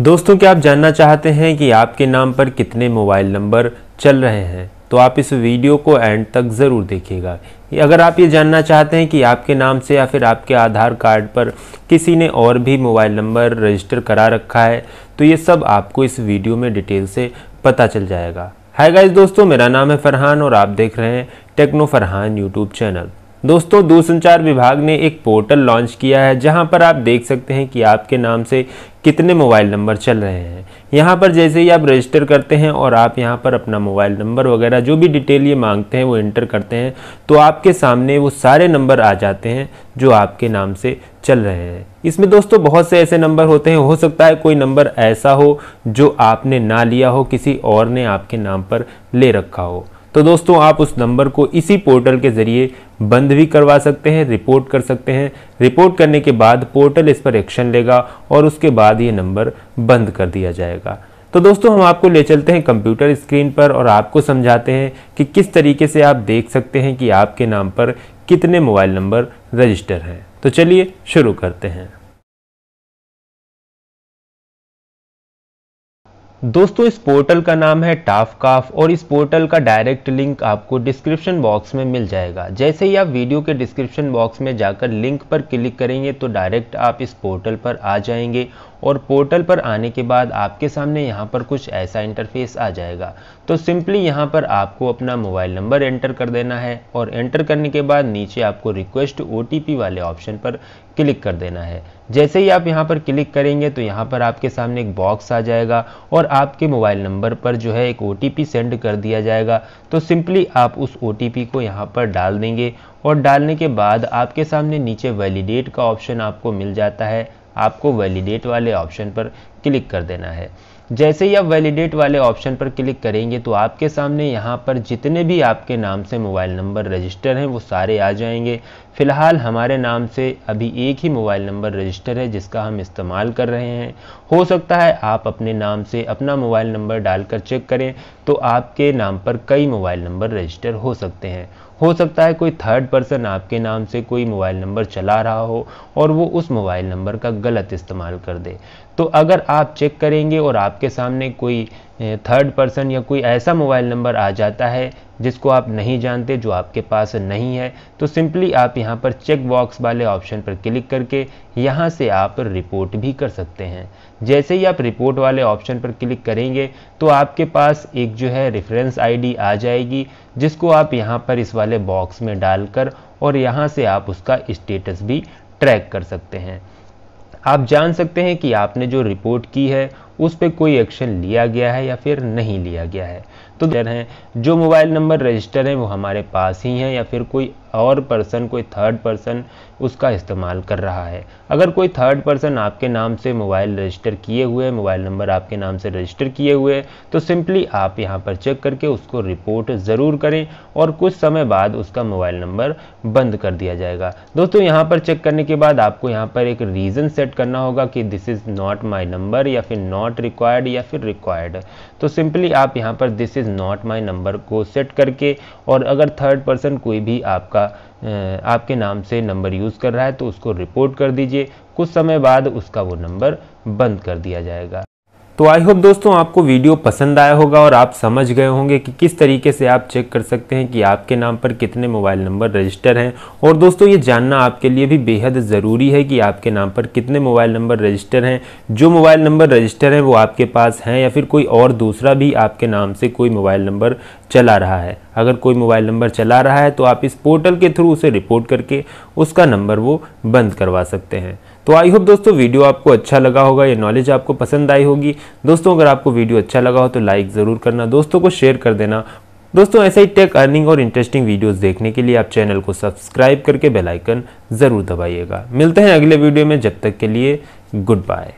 दोस्तों क्या आप जानना चाहते हैं कि आपके नाम पर कितने मोबाइल नंबर चल रहे हैं तो आप इस वीडियो को एंड तक ज़रूर देखिएगा अगर आप ये जानना चाहते हैं कि आपके नाम से या फिर आपके आधार कार्ड पर किसी ने और भी मोबाइल नंबर रजिस्टर करा रखा है तो ये सब आपको इस वीडियो में डिटेल से पता चल जाएगा हाय गाइस दोस्तों मेरा नाम है फरहान और आप देख रहे हैं टेक्नो फरहान यूट्यूब चैनल दोस्तों दूरसंचार विभाग ने एक पोर्टल लॉन्च किया है जहां पर आप देख सकते हैं कि आपके नाम से कितने मोबाइल नंबर चल रहे हैं यहाँ पर जैसे ही आप रजिस्टर करते हैं और आप यहाँ पर अपना मोबाइल नंबर वगैरह जो भी डिटेल ये मांगते हैं वो इंटर करते हैं तो आपके सामने वो सारे नंबर आ जाते हैं जो आपके नाम से चल रहे हैं इसमें दोस्तों बहुत से ऐसे नंबर होते हैं हो सकता है कोई नंबर ऐसा हो जो आपने ना लिया हो किसी और ने आपके नाम पर ले रखा हो तो दोस्तों आप उस नंबर को इसी पोर्टल के ज़रिए बंद भी करवा सकते हैं रिपोर्ट कर सकते हैं रिपोर्ट करने के बाद पोर्टल इस पर एक्शन लेगा और उसके बाद ये नंबर बंद कर दिया जाएगा तो दोस्तों हम आपको ले चलते हैं कंप्यूटर स्क्रीन पर और आपको समझाते हैं कि किस तरीके से आप देख सकते हैं कि आपके नाम पर कितने मोबाइल नंबर रजिस्टर हैं तो चलिए शुरू करते हैं दोस्तों इस पोर्टल का नाम है टाफकाफ और इस पोर्टल का डायरेक्ट लिंक आपको डिस्क्रिप्शन बॉक्स में मिल जाएगा जैसे ही आप वीडियो के डिस्क्रिप्शन बॉक्स में जाकर लिंक पर क्लिक करेंगे तो डायरेक्ट आप इस पोर्टल पर आ जाएंगे और पोर्टल पर आने के बाद आपके सामने यहाँ पर कुछ ऐसा इंटरफेस आ जाएगा तो सिंपली यहाँ पर आपको अपना मोबाइल नंबर एंटर कर देना है और एंटर करने के बाद नीचे आपको रिक्वेस्ट ओ वाले ऑप्शन पर क्लिक कर देना है जैसे ही आप यहाँ पर क्लिक करेंगे तो यहाँ पर आपके सामने एक बॉक्स आ जाएगा और आपके मोबाइल नंबर पर जो है एक ओ सेंड कर दिया जाएगा तो सिंपली आप उस ओ को यहाँ पर डाल देंगे और डालने के बाद आपके सामने नीचे वैलिडेट का ऑप्शन आपको मिल जाता है आपको वैलिडेट वाले ऑप्शन पर क्लिक कर देना है जैसे ही आप वैलिडेट वाले ऑप्शन पर क्लिक करेंगे तो आपके सामने यहाँ पर जितने भी आपके नाम से मोबाइल नंबर रजिस्टर हैं वो सारे आ जाएंगे फ़िलहाल हमारे नाम से अभी एक ही मोबाइल नंबर रजिस्टर है जिसका हम इस्तेमाल कर रहे हैं हो सकता है आप अपने नाम से अपना मोबाइल नंबर डालकर चेक करें तो आपके नाम पर कई मोबाइल नंबर रजिस्टर हो सकते हैं हो सकता है कोई थर्ड पर्सन आपके नाम से कोई मोबाइल नंबर चला रहा हो और वो उस मोबाइल नंबर का गलत इस्तेमाल कर दे तो अगर आप चेक करेंगे और आपके सामने कोई थर्ड पर्सन या कोई ऐसा मोबाइल नंबर आ जाता है जिसको आप नहीं जानते जो आपके पास नहीं है तो सिंपली आप यहाँ पर चेक बॉक्स वाले ऑप्शन पर क्लिक करके यहाँ से आप रिपोर्ट भी कर सकते हैं जैसे ही आप रिपोर्ट वाले ऑप्शन पर क्लिक करेंगे तो आपके पास एक जो है रेफरेंस आईडी आ जाएगी जिसको आप यहाँ पर इस वाले बॉक्स में डालकर और यहाँ से आप उसका स्टेटस भी ट्रैक कर सकते हैं आप जान सकते हैं कि आपने जो रिपोर्ट की है उस पर कोई एक्शन लिया गया है या फिर नहीं लिया गया है तो हैं जो मोबाइल नंबर रजिस्टर है वो हमारे पास ही हैं या फिर कोई और पर्सन कोई थर्ड पर्सन उसका इस्तेमाल कर रहा है अगर कोई थर्ड पर्सन आपके नाम से मोबाइल रजिस्टर किए हुए मोबाइल नंबर आपके नाम से रजिस्टर किए हुए तो सिंपली आप यहाँ पर चेक करके उसको रिपोर्ट ज़रूर करें और कुछ समय बाद उसका मोबाइल नंबर बंद कर दिया जाएगा दोस्तों यहाँ पर चेक करने के बाद आपको यहाँ पर एक रीज़न सेट करना होगा कि this is not my number या फिर नॉट नॉट रिक्वायर्ड या फिर रिक्वायर्ड तो सिंपली आप यहाँ पर this is not my number को सेट करके और अगर थर्ड पर्सन कोई भी आपका आपके नाम से नंबर यूज़ कर रहा है तो उसको रिपोर्ट कर दीजिए कुछ समय बाद उसका वो नंबर बंद कर दिया जाएगा तो आई होप दोस्तों आपको वीडियो पसंद आया होगा और आप समझ गए होंगे कि किस तरीके से आप चेक कर सकते हैं कि आपके नाम पर कितने मोबाइल नंबर रजिस्टर हैं और दोस्तों ये जानना आपके लिए भी बेहद ज़रूरी है कि आपके नाम पर कितने मोबाइल नंबर रजिस्टर हैं जो मोबाइल नंबर रजिस्टर हैं वो आपके पास हैं या फिर कोई और दूसरा भी आपके नाम से कोई मोबाइल नंबर चला रहा है अगर कोई मोबाइल नंबर चला रहा है तो आप इस पोर्टल के थ्रू उसे रिपोर्ट करके उसका नंबर वो बंद करवा सकते हैं तो आई होप दोस्तों वीडियो आपको अच्छा लगा होगा ये नॉलेज आपको पसंद आई होगी दोस्तों अगर आपको वीडियो अच्छा लगा हो तो लाइक ज़रूर करना दोस्तों को शेयर कर देना दोस्तों ऐसे ही टेक अर्निंग और इंटरेस्टिंग वीडियोस देखने के लिए आप चैनल को सब्सक्राइब करके बेल आइकन ज़रूर दबाइएगा मिलते हैं अगले वीडियो में जब तक के लिए गुड बाय